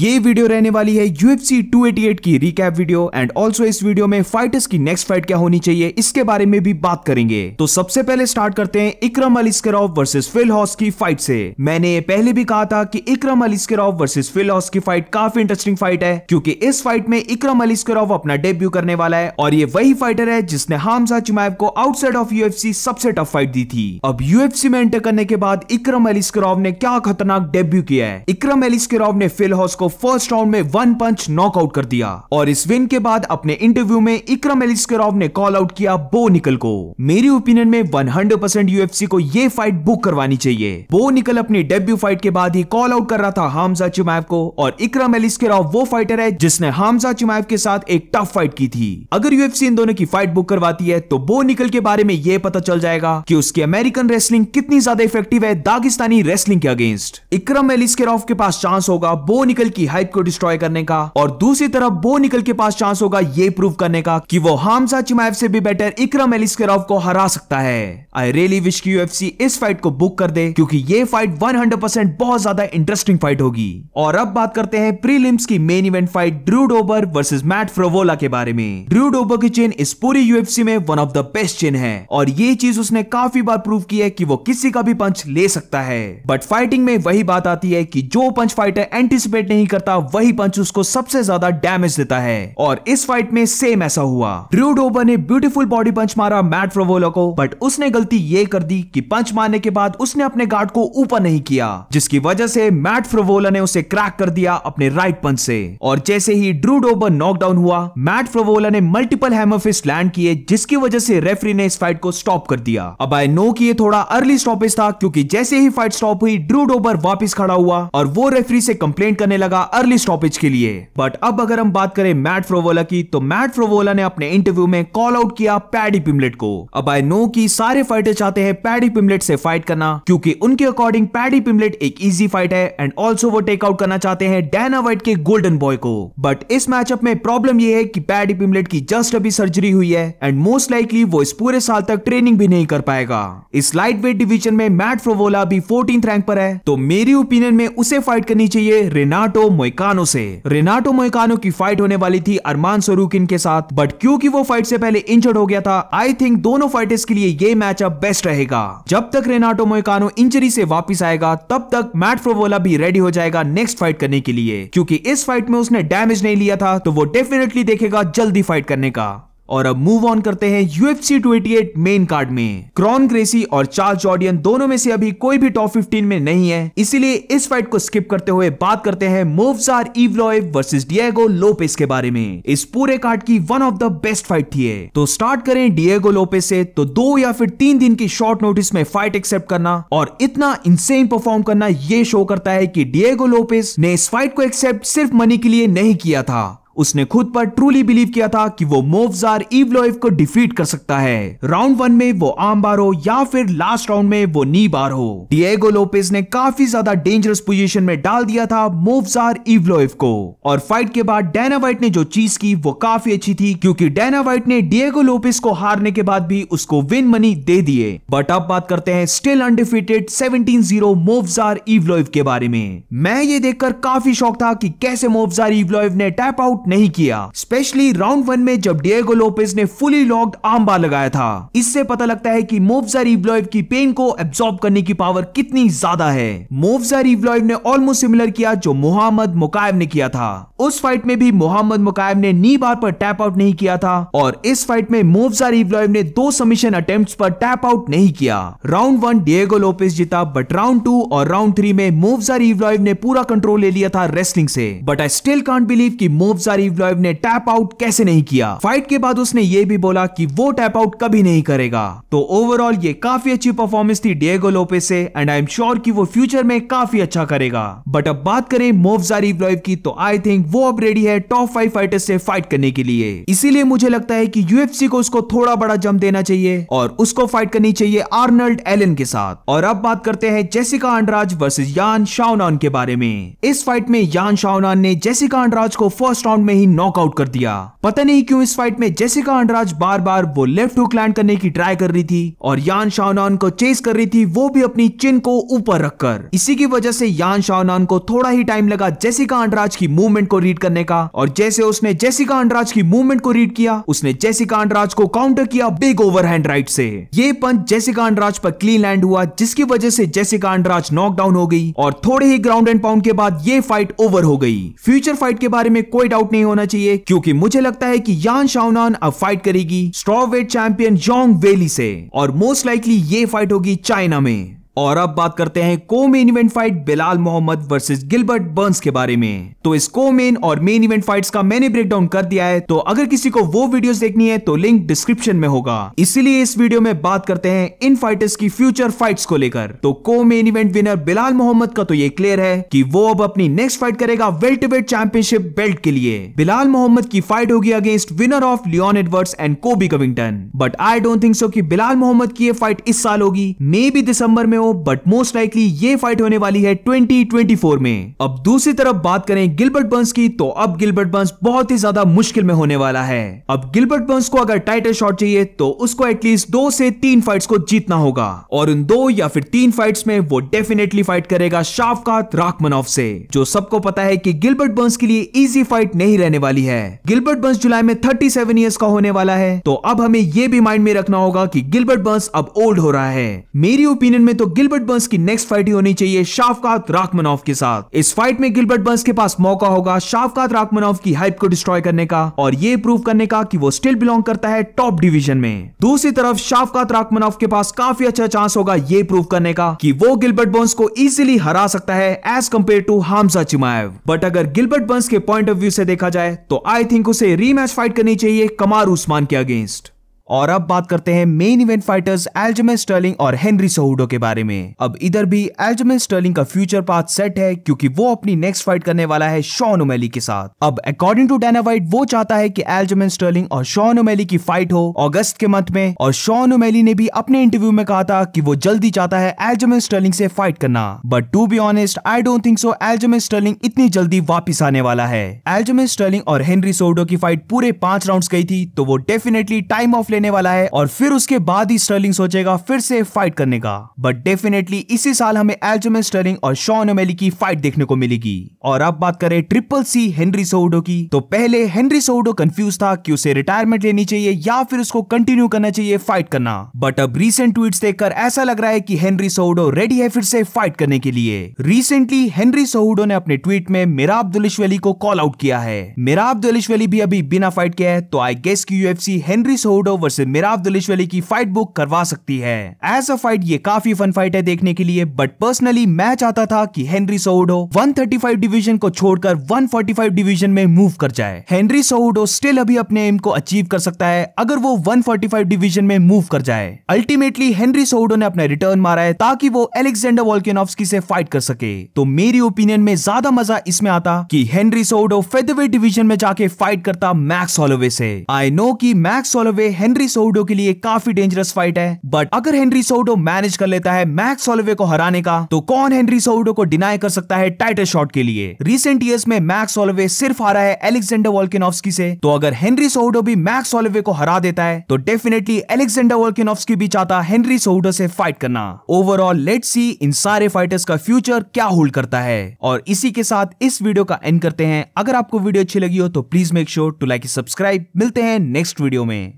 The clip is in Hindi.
ये वीडियो रहने वाली है UFC 288 की रिकैप वीडियो एंड ऑल्सो इस वीडियो में फाइटर्स की नेक्स्ट फाइट क्या होनी चाहिए इसके बारे में भी बात करेंगे तो सबसे पहले स्टार्ट करते हैं Ikram Aliskerov versus Phil Hawes की फाइट से मैंने ये पहले भी कहा था कि Ikram Aliskerov versus Phil Hawes की फाइट काफी इंटरेस्टिंग फाइट है क्योंकि इस फाइट में इक्रम अलिस्करॉव अपना डेब्यू करने वाला है और ये वही फाइटर है जिसने हामसा चुमैब को आउटसाइड ऑफ यू सबसे टफ फाइट दी थी अब यूएफसी में एंटर करने के बाद इक्रम अलिस्करॉव ने क्या खतरनाक डेब्यू किया है इक्रम अलिस्करॉव ने फिल हॉस को फर्स्ट राउंड में वन पंच नॉकआउट कर दिया और इस विन के बाद अपने इंटरव्यू में इक्रम एलिस्करॉव ने कॉल आउट किया बो निकल को मेरी ओपिनियन में 100 हंड्रेड को ये फाइट बुक करवानी चाहिए बो निकल अपनी डेब्यू फाइट के बाद ही कॉल आउट कर रहा था हामजा चुमैव को और इक्रम एलिस्करॉव वो फाइटर है जिसने हामजा चुमैव के साथ एक टफ फाइट की थी अगर यूएफसी इन दोनों की फाइट बुक करवाती है तो बो निकल के बारे में यह पता चल जाएगा कि उसकी अमेरिकन रेसलिंग कितनी ज्यादा इफेक्टिव है दागिस्तानी रेसलिंग के अगेंस्ट इक्रम एलिस्करॉव के पास चांस होगा बो निकल की हाइप को डिस्ट्रॉय करने का और दूसरी तरफ बो निकल के पास चांस होगा ये प्रूव करने का कि वो हामसा चिमाएव से भी बेटर इक्रम एलिस को हरा सकता है आई रियली विश की यूएफसी इस फाइट को बुक कर दे क्योंकि ये फाइट 100% बहुत ज्यादा इंटरेस्टिंग फाइट होगी और अब बात करते हैं प्रीलिम्स की main event fight Drew Dober versus Matt Frevola के बारे में ड्रू डोबर की चेन इस पूरी यूएफसी में one of the best chin है और ये चीज उसने काफी बार प्रूव की है कि वो किसी का भी पंच ले सकता है बट फाइटिंग में वही बात आती है कि जो पंच फाइटर एंटिसिपेट नहीं करता वही पंच उसको सबसे ज्यादा डैमेज देता है और इस फाइट में सेम ऐसा हुआ ड्रू डोबर ने ब्यूटीफुल बॉडी पंच मारा मैट फ्रोवोलो को बट उसने गलती ये कर दी कि पंच मारने के बाद उसने अपने गार्ड को ऊपर नहीं किया जिसकी वजह से मैट फ्रोवोला ने उसे क्रैक कर दिया अपने राइट पंच से और जैसे ही ड्रू डोबर नॉकडाउन हुआ मैट फ्रोवोला ने मल्टीपल हेमोफिस्ट लैंड किए जिसकी वजह से रेफरी ने इस फाइट को स्टॉप कर दिया अब आई नो की थोड़ा अर्ली स्टॉपेज था क्योंकि जैसे ही फाइट स्टॉप हुई ड्रू डोबर वापिस खड़ा हुआ और वो रेफरी से कंप्लेन करने लगा अर्ली स्टॉपेज के लिए बट अब अगर हम बात करें मैट फ्रोवोला की तो मैट फ्रोवोला ने अपने इंटरव्यू में कॉल आउट किया पैडी पिमलेट को अब आई नो की सारे फाइटर चाहते हैं पैडी पिमलेट से फाइट करना क्योंकि उनके अकॉर्डिंग पैडी पिमलेट एक इजी फाइट है एंड ऑल्सो वो टेकआउट करना चाहते हैं डेना वाइट के गोल्डन बॉय को बट इस मैचअप में प्रॉब्लम ये है कि पैडी पिमलेट की जस्ट अभी सर्जरी हुई है एंड मोस्ट लाइकली वो इस पूरे साल तक ट्रेनिंग भी नहीं कर पाएगा इस लाइट वेट डिविजन में मैट फ्रोवोला भी फोर्टीन रैंक पर है तो मेरी ओपिनियन में उसे फाइट करनी चाहिए रेनाट रेनाटो मोइकानो से रेनाटो मोइकानो की फाइट होने वाली थी अरमान सोरूकिन के साथ बट क्योंकि वो फाइट से पहले इंजर्ड हो गया था आई थिंक दोनों फाइटर्स के लिए ये मैच अब बेस्ट रहेगा जब तक रेनाटो मोइकानो इंजरी से वापस आएगा तब तक मैट फ्रोवोला भी रेडी हो जाएगा नेक्स्ट फाइट करने के लिए क्योंकि इस फाइट में उसने डैमेज नहीं लिया था तो वो डेफिनेटली देखेगा जल्दी फाइट करने का और अब मूव ऑन करते हैं यूएफसी 288 मेन कार्ड में क्रॉन ग्रेसी और चार्ल्स जॉर्डियन दोनों में से अभी कोई भी टॉप 15 में नहीं है इसीलिए इस फाइट को स्किप करते हुए बात करते हैं Movsar Evloev versus Diego Lopes के बारे में इस पूरे कार्ड की one of the best fight थी है। तो स्टार्ट करें डिएगो लोपेस से तो दो या फिर तीन दिन की शॉर्ट नोटिस में फाइट एक्सेप्ट करना और इतना इनसेम परफॉर्म करना यह शो करता है कि डिएगो लोपेस ने इस फाइट को एक्सेप्ट सिर्फ मनी के लिए नहीं किया था उसने खुद पर ट्रूली बिलीव किया था कि वो मोवजार इवलोइव को डिफीट कर सकता है राउंड वन में वो आम बार हो या फिर लास्ट राउंड में वो नी बार हो डिएगो लोपेज ने काफी ज्यादा डेंजरस पोजीशन में डाल दिया था मोवजार इवलोइव को और फाइट के बाद डेनावाइट ने जो चीज की वो काफी अच्छी थी क्योंकि डेनावाइट ने डिएगो लोपेज को हारने के बाद भी उसको विन मनी दे दिए बट अब बात करते हैं still undefeated seventeen zero Movsar Evloev के बारे में मैं ये देखकर काफी शौक था कि कैसे मोवजार इवलोइव ने टैप आउट आउट नहीं किया स्पेशली राउंड वन में जब डिएगो लोपेज ने फुली लॉक्ड आर्म बार लगाया था इससे पता लगता है कि मोवजा रिव्लॉइव की पेन को एब्सॉर्ब करने की पावर कितनी ज्यादा है मोवजा रिव्लॉइव ने ऑलमोस्ट सिमिलर किया जो मोहम्मद मुकायब ने किया था उस फाइट में भी मोहम्मद मुकायब ने नी बार पर टैप आउट नहीं किया था और इस फाइट में मोवजा रिव्लॉइव ने दो सबमिशन अटेम्प्ट्स पर टैप आउट नहीं किया राउंड वन डिएगो लोपेज जीता बट राउंड टू और राउंड थ्री में मोवजा रिव्लॉइव ने पूरा कंट्रोल ले लिया था रेसलिंग से but I still can't believe की मोवजा मुसा ने टैप आउट कैसे नहीं किया फाइट के बाद उसने ये भी बोला कि वो टैप आउट कभी नहीं करेगा तो ओवरऑल ये काफी अच्छी परफॉर्मेंस थी डिएगो लोपे से एंड आई एम श्योर कि वो फ्यूचर में काफी अच्छा करेगा बट अब बात करें मोवजा रिवलॉयव की तो आई थिंक वो अब रेडी है टॉप फाइव फाइटर्स से फाइट करने के लिए इसीलिए मुझे लगता है कि यूएफसी को उसको थोड़ा बड़ा जम देना चाहिए और उसको फाइट करनी चाहिए आर्नल्ड एलन के साथ और अब बात करते हैं जेसिका अंडराज वर्सेज यान शाउनान के बारे में इस फाइट में यान शाउनान ने जेसिका अंडराज को फर्स्ट राउंड राउंड में ही नॉकआउट कर दिया पता नहीं क्यों इस फाइट में जेसिका अंडराज बार बार वो लेफ्ट हुक लैंड करने की ट्राई कर रही थी और यान शाहनान को चेस कर रही थी वो भी अपनी चिन को ऊपर रखकर इसी की वजह से यान शाहनान को थोड़ा ही टाइम लगा जेसिका अंडराज की मूवमेंट को रीड करने का और जैसे उसने जेसिका अंडराज की मूवमेंट को रीड किया उसने जेसिका अंडराज को काउंटर किया बिग ओवर हैंड राइट से ये पंच जेसिका अंडराज पर क्लीन लैंड हुआ जिसकी वजह से जेसिका अंडराज नॉकडाउन हो गई और थोड़े ही ग्राउंड एंड पाउंड के बाद ये फाइट ओवर हो गई फ्यूचर फाइट के बारे में कोई डाउट नहीं होना चाहिए क्योंकि मुझे लगता है कि यान शाउनान अब फाइट करेगी स्ट्रॉवेट चैंपियन जोंग वेली से और मोस्ट लाइकली ये फाइट होगी चाइना में और अब बात करते हैं co main event fight Belal Muhammad versus Gilbert Burns के बारे में तो इस को मेन और मेन इवेंट फाइट्स का मैंने ब्रेक डाउन कर दिया है तो अगर किसी को वो वीडियोस देखनी है तो लिंक डिस्क्रिप्शन में होगा इसीलिए इस वीडियो में बात करते हैं इन फाइटर्स की फ्यूचर फाइट्स को लेकर तो co main event winner Belal Muhammad का तो ये क्लियर है की वो अब अपनी नेक्स्ट फाइट करेगा वेल्ट वेट चैंपियनशिप बेल्ट के लिए बिलाल मोहम्मद की फाइट होगी against winner of Leon Edwards and Colby Covington but I don't think so की बिलाल मोहम्मद की ये फाइट इस साल होगी मे बी दिसंबर में हो बट मोस्ट लाइकली ये फाइट होने वाली है 2024 में अब दूसरी तरफ बात करें गिलबर्ट बंस की तो अब गिलबर्ट बंस बहुत ही ज्यादा मुश्किल में होने वाला है अब गिलबर्ट बंस को अगर टाइटल शॉट चाहिए तो उसको एटलीस्ट दो से तीन फाइट्स को जीतना होगा और उन दो या फिर तीन फाइट्स में वो डेफिनेटली फाइट करेगा शाफकात राकमनोफ से जो सबको पता है कि गिलबर्ट बंस के लिए इजी फाइट नहीं रहने वाली है गिलबर्ट बंस जुलाई में 37 सेवन का होने वाला है तो अब हमें यह भी माइंड में रखना होगा कि गिलबर्ट बंस अब ओल्ड हो रहा है मेरी ओपिनियन में तो गिलबर्ट बर्न्स की नेक्स्ट फाइट ही होनी चाहिए शाफकात राखमनोफ के साथ इस फाइट में गिलबर्ट बर्न्स के पास मौका होगा शाफकात राखमनोफ की हाइप को डिस्ट्रॉय करने का और ये प्रूव करने का कि वो स्टिल बिलोंग करता है टॉप डिवीजन में दूसरी तरफ शाफकात राखमनोफ के पास काफी अच्छा चांस होगा ये प्रूव करने का कि वो गिलबर्ट बर्न्स को इजीली हरा सकता है as compared to Khamzat Chimaev but अगर गिलबर्ट बर्न्स के पॉइंट ऑफ व्यू से देखा जाए तो आई थिंक उसे रीमैच फाइट करनी चाहिए कमार उस्मान के अगेंस्ट और अब बात करते हैं main event fighters Aljamain Sterling और हेनरी सहुडो के बारे में अब इधर भी एल्जमे स्टर्लिंग का फ्यूचर पाथ सेट है क्योंकि वो अपनी नेक्स्ट फाइट करने वाला है शॉन ओमेली के साथ अब अकॉर्डिंग टू वाइट वो चाहता है की एल्जमे स्टर्लिंग और शॉन ओमेली की फाइट हो अगस्त के मंथ में और शॉन ओमेली ने भी अपने इंटरव्यू में कहा था कि वो जल्दी चाहता है एल्जमे स्टर्लिंग से फाइट करना but to be honest I don't think so Aljamain Sterling इतनी जल्दी वापिस आने वाला है एल्जमे स्टर्लिंग और हेनरी सोडो की फाइट पूरे पांच राउंड गई थी तो वो डेफिनेटली टाइम ऑफ लेने लेने वाला है और फिर उसके बाद ही स्टर्लिंग सोचेगा फिर से फाइट करने का बट डेफिनेटली इसी साल हमें एल्जमिन स्टर्लिंग और शॉन ओमेली की फाइट देखने को मिलेगी और अब बात करें ट्रिपल सी हेनरी सोडो की तो पहले हेनरी सोडो कंफ्यूज था कि उसे रिटायरमेंट लेनी चाहिए या फिर उसको कंटिन्यू करना चाहिए फाइट करना बट अब रिसेंट ट्वीट देखकर ऐसा लग रहा है की हेनरी सोडो रेडी है फिर से फाइट करने के लिए रिसेंटली हेनरी सोडो ने अपने ट्वीट में मेरा अब्दुलिशवेली को कॉल आउट किया है मेरा अब्दुलिशवेली भी अभी बिना फाइट किया है तो आई गेस की UFC Henry Cejudo versus Merab Dvalishvili की फाइट बुक करवा सकती है एज अ फाइट ये काफी फन फाइट है देखने के लिए बट पर्सनली मैं चाहता था कि हेनरी सोउडो 135 डिवीजन को छोड़कर 145 डिवीजन में मूव कर जाए हेनरी सोउडो स्टिल अभी अपने एम को अचीव कर सकता है अगर वो 145 डिवीजन में मूव कर जाए अल्टीमेटली हेनरी सोउडो ने अपना रिटर्न मारा है ताकि वो एलेक्सेंडर वॉल्केनोव्स्की से फाइट कर सके तो मेरी ओपिनियन में ज्यादा मजा इसमें आता कि हेनरी सोउडो फेदरवेट डिवीजन में जाके फाइट करता मैक्स हॉलोवे से आई नो कि Max Holloway Henry Henry Cejudo के लिए काफी डेंजरस फाइट है बट अगर हेनरी सोडो मैनेज कर लेता है मैक्स ऑलिवे को हराने का तो कौन हेनरी सोडो को डिनाई कर सकता है टाइटल शॉट के लिए रिसेंट ईयर्स में मैक्स ऑलिवे सिर्फ आ रहा है एलेक्सेंडर वॉल्किनोवस्की से तो अगर हेनरी सोडो भी मैक्स ऑलिवे को हरा देता है तो डेफिनेटली एलेक्सेंडर वॉल्किनोवस्की भी चाहता हेनरी सोडो से फाइट करना ओवरऑल लेट सी इन सारे फाइटर्स का फ्यूचर क्या होल्ड करता है और इसी के साथ इस वीडियो का एंड करते हैं अगर आपको वीडियो अच्छी लगी हो तो please make sure to like subscribe मिलते हैं नेक्स्ट वीडियो में